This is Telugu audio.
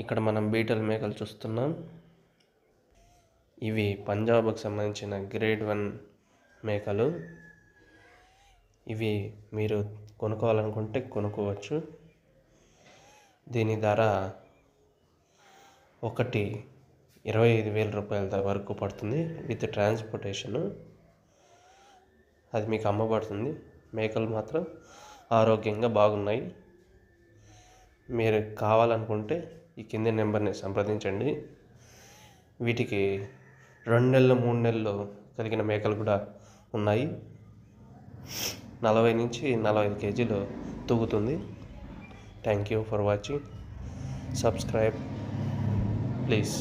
ఇక్కడ మనం బీటల్ మేకలు చూస్తున్నాం ఇవి పంజాబ్కు సంబంధించిన గ్రేడ్ వన్ మేకలు ఇవి మీరు కొనుక్కోవాలనుకుంటే కొనుక్కోవచ్చు దీని ధర ఒకటి ఇరవై ఐదు వేల రూపాయల వరకు పడుతుంది విత్ ట్రాన్స్పోర్టేషను అది మీకు అమ్మబడుతుంది మేకలు మాత్రం ఆరోగ్యంగా బాగున్నాయి మీరు కావాలనుకుంటే ఈ కింద నెంబర్ని సంప్రదించండి వీటికి రెండు నెలలు మూడు నెలలు కలిగిన మేకలు కూడా ఉన్నాయి నలభై నుంచి నలభై ఐదు కేజీలు తూగుతుంది thank you for watching subscribe please